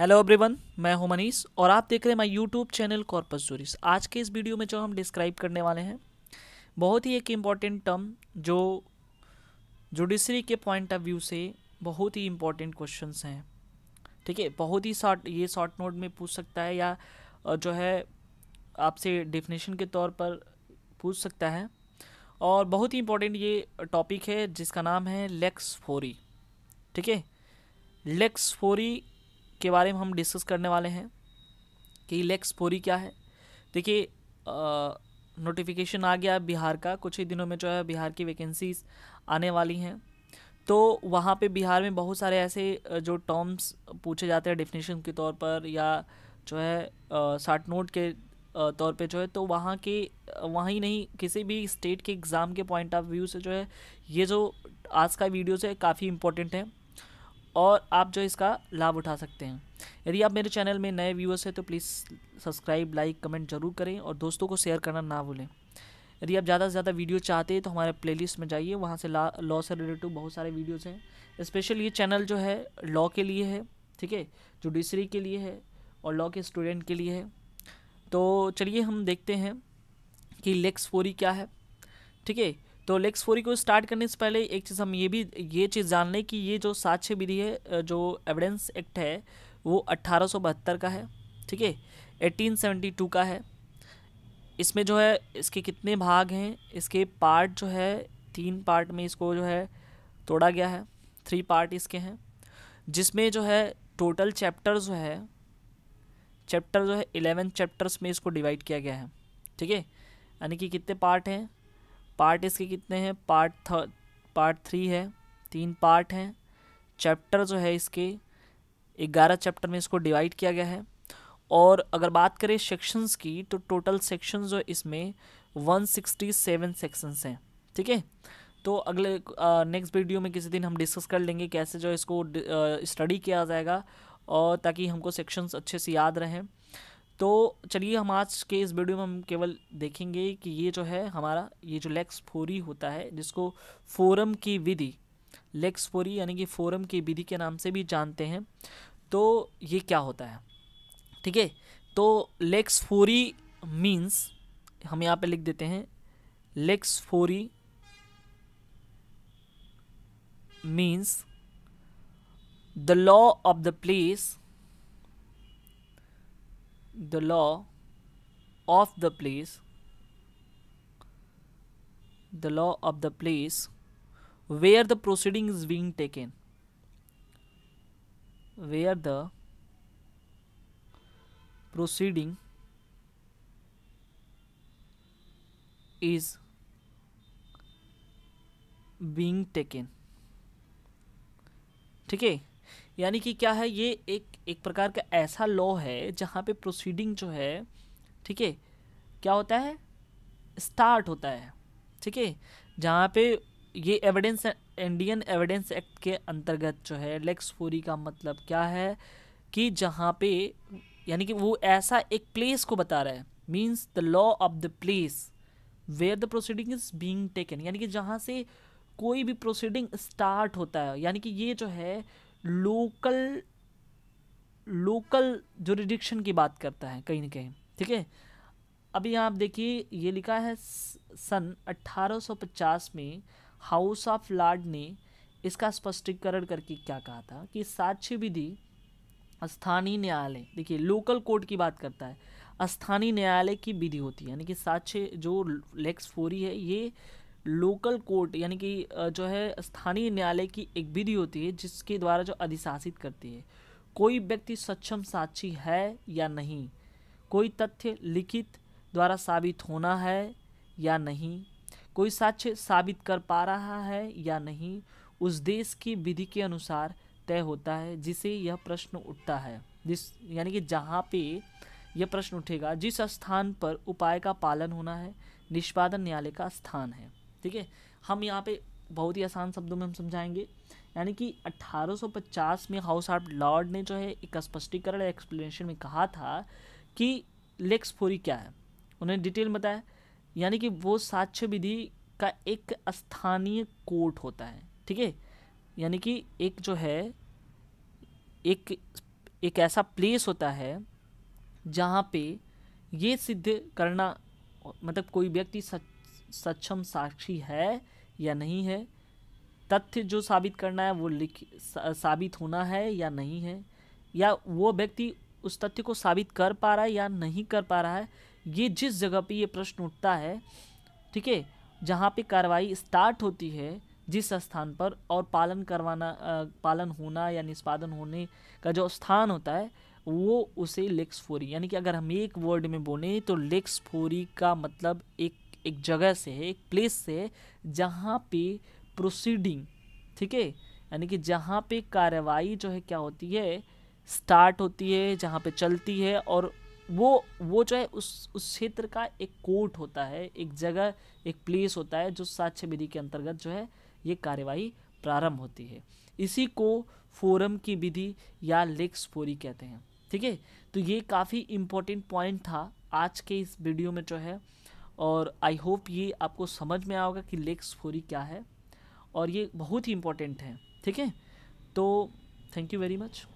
hello everyone मैं हूं मनीष और आप देख रहे हैं my YouTube channel corpus juris आज के इस वीडियो में जो हम डिस्क्राइब करने वाले हैं बहुत ही एक इम्पॉर्टेंट टर्म जो जुडिशरी के पॉइंट ऑफ व्यू से बहुत ही इम्पॉर्टेंट क्वेश्चन हैं ठीक है बहुत ही शॉर्ट ये शॉर्ट नोट में पूछ सकता है या जो है आपसे डेफिनेशन के तौर पर पूछ सकता है और बहुत ही इम्पोर्टेंट ये टॉपिक है जिसका नाम है लेक्स फोरी ठीक है लेक्स फोरी के बारे में हम डिस्कस करने वाले हैं कि लेक्स इलेक्सपोरी क्या है देखिए नोटिफिकेशन आ गया बिहार का कुछ ही दिनों में जो है बिहार की वैकेंसीज आने वाली हैं तो वहाँ पे बिहार में बहुत सारे ऐसे जो टर्म्स पूछे जाते हैं डेफिनेशन के तौर पर या जो है शार्ट नोट के तौर पे जो है तो वहाँ के वहाँ ही नहीं किसी भी स्टेट के एग्ज़ाम के पॉइंट ऑफ व्यू से जो है ये जो आज का वीडियो से काफ़ी इंपॉर्टेंट है और आप जो इसका लाभ उठा सकते हैं यदि आप मेरे चैनल में नए व्यूअर्स हैं तो प्लीज़ सब्सक्राइब लाइक कमेंट जरूर करें और दोस्तों को शेयर करना ना भूलें यदि आप ज़्यादा से ज़्यादा वीडियो चाहते हैं तो हमारे प्लेलिस्ट में जाइए वहाँ से लॉ लॉ से रिलेटेड बहुत सारे वीडियोज़ हैं स्पेशल ये चैनल जो है लॉ के लिए है ठीक है जुडिशरी के लिए है और लॉ के स्टूडेंट के लिए है तो चलिए हम देखते हैं कि लेक्स फोरी क्या है ठीक है तो लेक्स फोरी को स्टार्ट करने से पहले एक चीज़ हम ये भी ये चीज़ जान लें कि ये जो साक्ष्य विधि है जो एविडेंस एक्ट है वो अट्ठारह का है ठीक है एटीन का है इसमें जो है इसके कितने भाग हैं इसके पार्ट जो है तीन पार्ट में इसको जो है तोड़ा गया है थ्री पार्ट इसके हैं जिसमें जो है टोटल चैप्टर जो है चैप्टर जो है इलेवन चैप्टर्स में इसको डिवाइड किया गया है ठीक है यानी कि कितने पार्ट हैं पार्ट इसके कितने हैं पार्ट पार्ट थ्री है तीन पार्ट हैं चैप्टर जो है इसके ग्यारह चैप्टर में इसको डिवाइड किया गया है और अगर बात करें सेक्शंस की तो टोटल सेक्शन जो इसमें वन सिक्सटी सेवन सेक्शंस हैं ठीक है तो अगले नेक्स्ट वीडियो में किसी दिन हम डिस्कस कर लेंगे कैसे जो इसको स्टडी किया जाएगा और ताकि हमको सेक्शंस अच्छे से याद रहें तो चलिए हम आज के इस वीडियो में हम केवल देखेंगे कि ये जो है हमारा ये जो लेक्स फोरी होता है जिसको फोरम की विधि लेक्स फोरी यानी कि फोरम की विधि के नाम से भी जानते हैं तो ये क्या होता है ठीक है तो लेक्स फोरी मीन्स हम यहाँ पे लिख देते हैं lex fori means the law of the place the law of the place the law of the place where the proceeding is being taken where the proceeding is being taken ठीक है यानी कि क्या है ये एक एक प्रकार का ऐसा लॉ है जहाँ पे प्रोसीडिंग जो है ठीक है क्या होता है स्टार्ट होता है ठीक है जहाँ पे ये एविडेंस इंडियन एविडेंस एक्ट के अंतर्गत जो है लेक्स फोरी का मतलब क्या है कि जहाँ पे यानी कि वो ऐसा एक प्लेस को बता रहा है means the law of the place where the proceeding is being taken यानी कि जहाँ से कोई भी प्रोसीडिंग स्टार्ट होता है यानी कि ये जो है लोकल लोकल जोरिडिक्शन की बात करता है कहीं ना कहीं ठीक है अभी आप देखिए ये लिखा है सन 1850 में हाउस ऑफ लॉर्ड ने इसका स्पष्टीकरण करके क्या कहा था कि साक्ष्य विधि स्थानीय न्यायालय देखिए लोकल कोर्ट की बात करता है स्थानीय न्यायालय की विधि होती है यानी कि साक्ष्य जो लेक्स फोरी है ये लोकल कोर्ट यानी कि जो है स्थानीय न्यायालय की एक विधि होती है जिसके द्वारा जो अधिशासित करती है कोई व्यक्ति सक्षम साक्षी है या नहीं कोई तथ्य लिखित द्वारा साबित होना है या नहीं कोई साक्ष्य साबित कर पा रहा है या नहीं उस देश की विधि के अनुसार तय होता है जिसे यह प्रश्न उठता है जिस यानी कि जहाँ पे यह प्रश्न उठेगा जिस स्थान पर उपाय का पालन होना है निष्पादन न्यायालय का स्थान है ठीक है हम यहाँ पे बहुत ही आसान शब्दों में हम समझाएंगे यानी कि 1850 में हाउस आर्ट लॉर्ड ने जो है एक स्पष्टीकरण एक्सप्लेनेशन में कहा था कि लेक्स फोरी क्या है उन्हें डिटेल बताया यानी कि वो साक्ष्य विधि का एक स्थानीय कोर्ट होता है ठीक है यानी कि एक जो है एक एक ऐसा प्लेस होता है जहाँ पे ये सिद्ध करना मतलब कोई व्यक्ति सच सक्षम साक्षी है या नहीं है तथ्य जो साबित करना है वो लिख साबित होना है या नहीं है या वो व्यक्ति उस तथ्य को साबित कर पा रहा है या नहीं कर पा रहा है ये जिस जगह पे ये प्रश्न उठता है ठीक है जहाँ पे कार्रवाई स्टार्ट होती है जिस स्थान पर और पालन करवाना पालन होना या निष्पादन होने का जो स्थान होता है वो उसे लेक्स फोरी यानी कि अगर हम एक वर्ड में बोलें तो लेक्स फोरी का मतलब एक एक जगह से है एक प्लेस से जहाँ पे प्रोसीडिंग ठीक है यानी कि जहाँ पे कार्रवाई जो है क्या होती है स्टार्ट होती है जहाँ पे चलती है और वो वो जो है उस उस क्षेत्र का एक कोर्ट होता है एक जगह एक प्लेस होता है जो साक्ष्य विधि के अंतर्गत जो है ये कार्यवाही प्रारंभ होती है इसी को फोरम की विधि या लेक्स फोरी कहते हैं ठीक है तो ये काफ़ी इम्पोर्टेंट पॉइंट था आज के इस वीडियो में जो है और आई होप ये आपको समझ में आओगे कि लेक्स फोरी क्या है और ये बहुत ही इम्पोर्टेंट है ठीक है तो थैंक यू वेरी मच